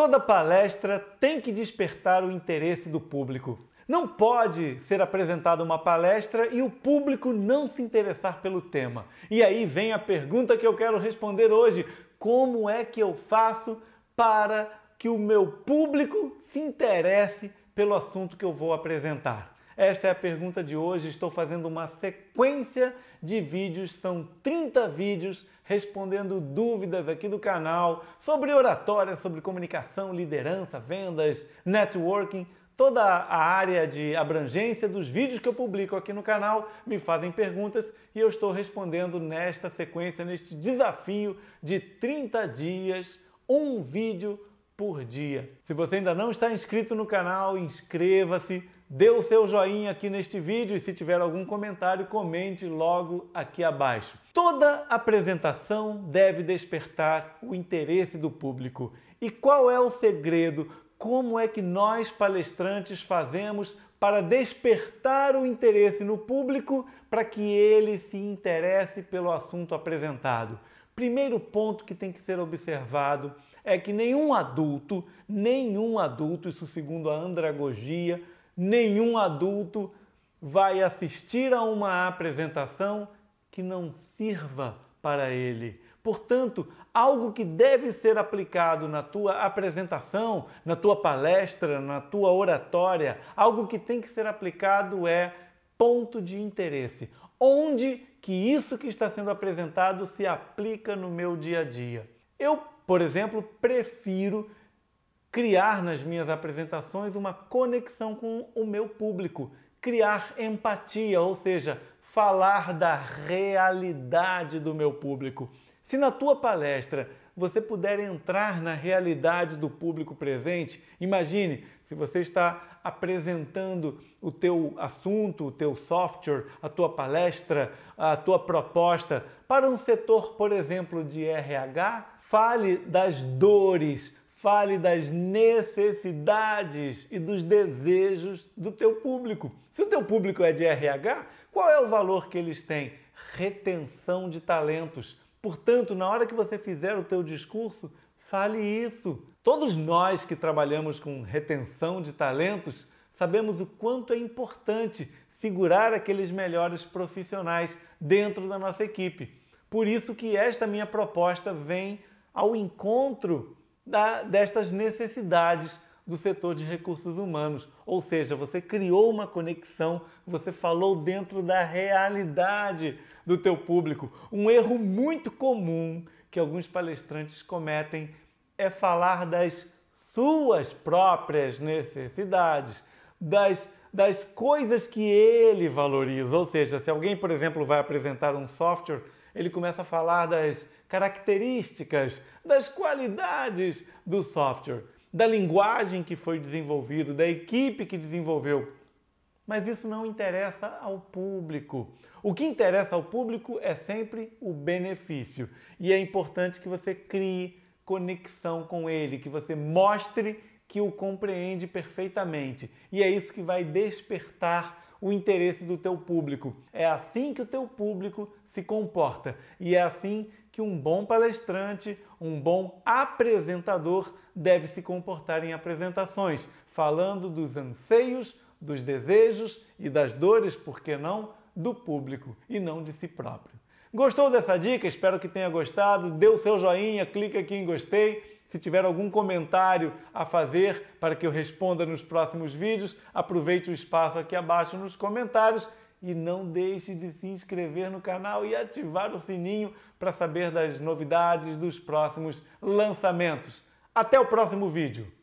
Toda palestra tem que despertar o interesse do público. Não pode ser apresentada uma palestra e o público não se interessar pelo tema. E aí vem a pergunta que eu quero responder hoje: como é que eu faço para que o meu público se interesse pelo assunto que eu vou apresentar? Esta é a pergunta de hoje. Estou fazendo uma sequência de vídeos, são 30 vídeos respondendo dúvidas aqui do canal sobre oratória, sobre comunicação, liderança, vendas, networking. Toda a área de abrangência dos vídeos que eu publico aqui no canal me fazem perguntas e eu estou respondendo nesta sequência, neste desafio de 30 dias, um vídeo por dia. Se você ainda não está inscrito no canal, inscreva-se Dê o seu joinha aqui neste vídeo e se tiver algum comentário, comente logo aqui abaixo. Toda apresentação deve despertar o interesse do público. E qual é o segredo? Como é que nós palestrantes fazemos para despertar o interesse no público para que ele se interesse pelo assunto apresentado? Primeiro ponto que tem que ser observado é que nenhum adulto, nenhum adulto, isso segundo a andragogia, nenhum adulto vai assistir a uma apresentação que não sirva para ele. Portanto, algo que deve ser aplicado na tua apresentação, na tua palestra, na tua oratória, algo que tem que ser aplicado é ponto de interesse. Onde que isso que está sendo apresentado se aplica no meu dia a dia? Eu, por exemplo, prefiro criar nas minhas apresentações uma conexão com o meu público, criar empatia, ou seja, falar da realidade do meu público. Se na tua palestra você puder entrar na realidade do público presente, imagine se você está apresentando o teu assunto, o teu software, a tua palestra, a tua proposta para um setor, por exemplo, de RH, fale das dores Fale das necessidades e dos desejos do teu público. Se o teu público é de RH, qual é o valor que eles têm? Retenção de talentos. Portanto, na hora que você fizer o teu discurso, fale isso. Todos nós que trabalhamos com retenção de talentos sabemos o quanto é importante segurar aqueles melhores profissionais dentro da nossa equipe. Por isso que esta minha proposta vem ao encontro da, destas necessidades do setor de recursos humanos. Ou seja, você criou uma conexão, você falou dentro da realidade do teu público. Um erro muito comum que alguns palestrantes cometem é falar das suas próprias necessidades, das, das coisas que ele valoriza. Ou seja, se alguém, por exemplo, vai apresentar um software ele começa a falar das características, das qualidades do software, da linguagem que foi desenvolvido, da equipe que desenvolveu. Mas isso não interessa ao público. O que interessa ao público é sempre o benefício. E é importante que você crie conexão com ele, que você mostre que o compreende perfeitamente. E é isso que vai despertar o interesse do teu público. É assim que o teu público se comporta e é assim que um bom palestrante, um bom apresentador deve se comportar em apresentações, falando dos anseios, dos desejos e das dores, por que não, do público e não de si próprio. Gostou dessa dica? Espero que tenha gostado. Dê o seu joinha, Clica aqui em gostei se tiver algum comentário a fazer para que eu responda nos próximos vídeos, aproveite o espaço aqui abaixo nos comentários e não deixe de se inscrever no canal e ativar o sininho para saber das novidades dos próximos lançamentos. Até o próximo vídeo!